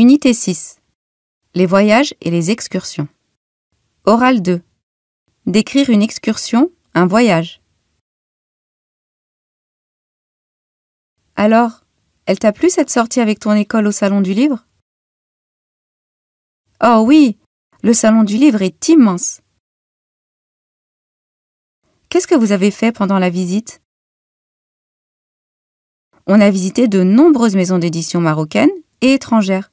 Unité 6. Les voyages et les excursions. Oral 2. Décrire une excursion, un voyage. Alors, elle t'a plu cette sortie avec ton école au Salon du Livre Oh oui, le Salon du Livre est immense. Qu'est-ce que vous avez fait pendant la visite On a visité de nombreuses maisons d'édition marocaines et étrangères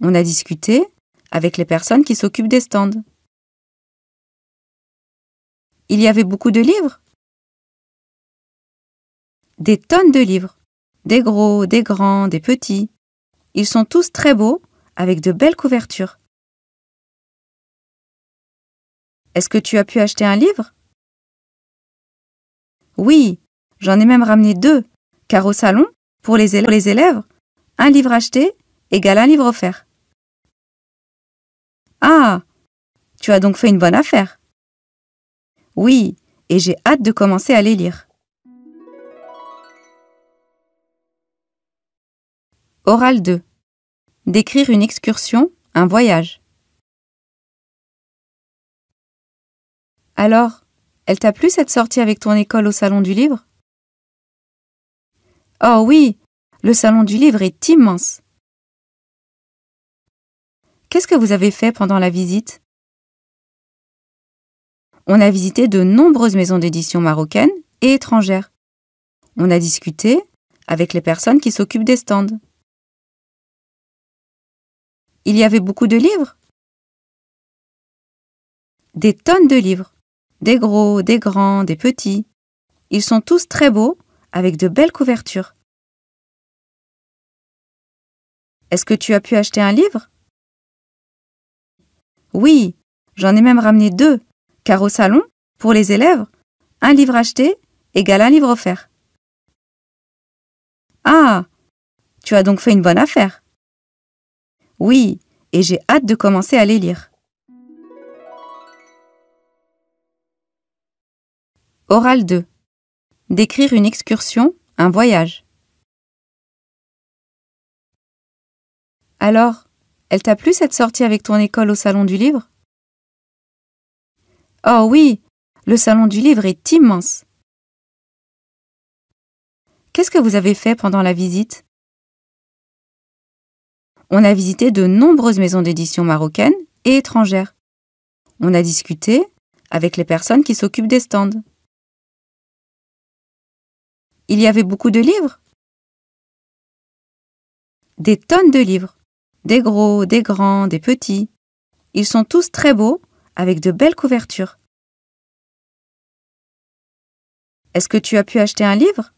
on a discuté avec les personnes qui s'occupent des stands. Il y avait beaucoup de livres Des tonnes de livres. Des gros, des grands, des petits. Ils sont tous très beaux, avec de belles couvertures. Est-ce que tu as pu acheter un livre Oui, j'en ai même ramené deux, car au salon, pour les élèves, un livre acheté égale un livre offert. Ah Tu as donc fait une bonne affaire. Oui, et j'ai hâte de commencer à les lire. Oral 2. Décrire une excursion, un voyage. Alors, elle t'a plu cette sortie avec ton école au Salon du Livre Oh oui, le Salon du Livre est immense. Qu'est-ce que vous avez fait pendant la visite On a visité de nombreuses maisons d'édition marocaines et étrangères. On a discuté avec les personnes qui s'occupent des stands. Il y avait beaucoup de livres Des tonnes de livres. Des gros, des grands, des petits. Ils sont tous très beaux, avec de belles couvertures. Est-ce que tu as pu acheter un livre oui, j'en ai même ramené deux, car au salon, pour les élèves, un livre acheté égale un livre offert. Ah, tu as donc fait une bonne affaire. Oui, et j'ai hâte de commencer à les lire. Oral 2. Décrire une excursion, un voyage. Alors, elle t'a plu cette sortie avec ton école au Salon du Livre Oh oui, le Salon du Livre est immense. Qu'est-ce que vous avez fait pendant la visite On a visité de nombreuses maisons d'édition marocaines et étrangères. On a discuté avec les personnes qui s'occupent des stands. Il y avait beaucoup de livres Des tonnes de livres des gros, des grands, des petits. Ils sont tous très beaux, avec de belles couvertures. Est-ce que tu as pu acheter un livre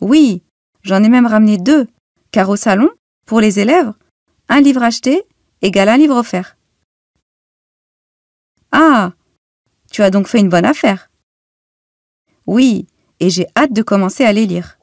Oui, j'en ai même ramené deux, car au salon, pour les élèves, un livre acheté égale un livre offert. Ah Tu as donc fait une bonne affaire Oui, et j'ai hâte de commencer à les lire.